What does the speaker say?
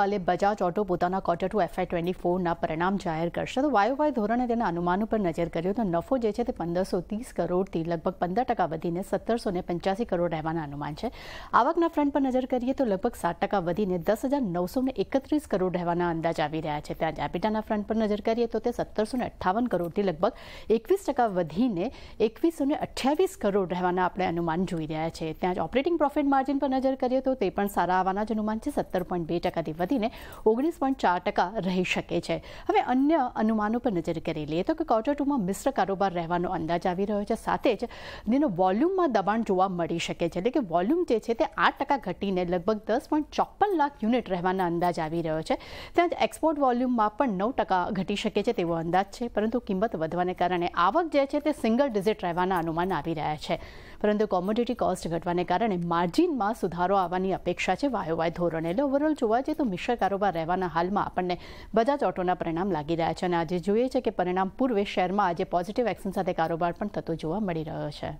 કાલે બજાજ ઓટો પોતાના quarter two FY twenty ફોરના પરિણામ જાહેર કરશે તો વાયુવાય ધોરણે તેના અનુમાન ઉપર નજર કર્યો તો નફો જે છે તે પંદરસો ત્રીસ કરોડથી લગભગ પંદર ટકા વધીને સત્તરસો ને પંચ્યાસી કરોડ રહેવાના અનુમાન છે આવકના ફ્રન્ટ પર નજર કરીએ તો લગભગ સાત ટકા વધીને દસ હજાર નવસો ને એકત્રીસ કરોડ રહેવાના અંદાજ આવી રહ્યા છે ત્યાં જાબીટાના ફ્રન્ટ પર નજર કરીએ તો તે સત્તરસો ને અઠ્ઠાવન કરોડથી લગભગ એકવીસ ટકા વધીને એકવીસો ને અઠ્યાવીસ કરોડ રહેવાના આપણે અનુમાન જોઈ રહ્યા છે ત્યાં જ ઓપરેટિંગ પ્રોફિટ માર્જિન પર નજર કરીએ તો તે પણ સારા આવવાના જ અનુમાન છે સત્તર પોઈન્ટ બે ટકા દિવસ વધીને ઓગણીસ પોઈન્ટ ચાર ટકા રહી શકે છે હવે અન્ય અનુમાનો પર નજર કરી લઈએ તો કે ક્વાર્ટર ટુમાં મિશ્ર કારોબાર રહેવાનો અંદાજ આવી રહ્યો છે સાથે જ તેનો વોલ્યુમમાં દબાણ જોવા મળી શકે છે એટલે કે વોલ્યુમ જે છે તે આઠ ટકા ઘટીને લગભગ દસ પોઈન્ટ ચોપ્પન લાખ યુનિટ રહેવાના અંદાજ આવી રહ્યો છે ત્યાં જ એક્સપોર્ટ વોલ્યુમમાં પણ નવ ટકા ઘટી શકે છે તેવો અંદાજ છે પરંતુ કિંમત વધવાને કારણે આવક જે છે તે સિંગલ ડિઝિટ રહેવાના અનુમાન આવી રહ્યા છે પરંતુ કોમોડિટી કોસ્ટ ઘટવાને કારણે માર્જિનમાં સુધારો આવવાની અપેક્ષા છે વાયોવાય ધોરણે એટલે ઓવરઓલ જોવા જઈએ તો મિશ્ર કારોબાર રહેવાના હાલમાં આપણને બજાજ ઓટોના પરિણામ લાગી રહ્યા છે અને આજે જોઈએ છે કે પરિણામ પૂર્વે શેરમાં આજે પોઝિટિવ એક્શન સાથે કારોબાર પણ થતો જોવા મળી રહ્યો છે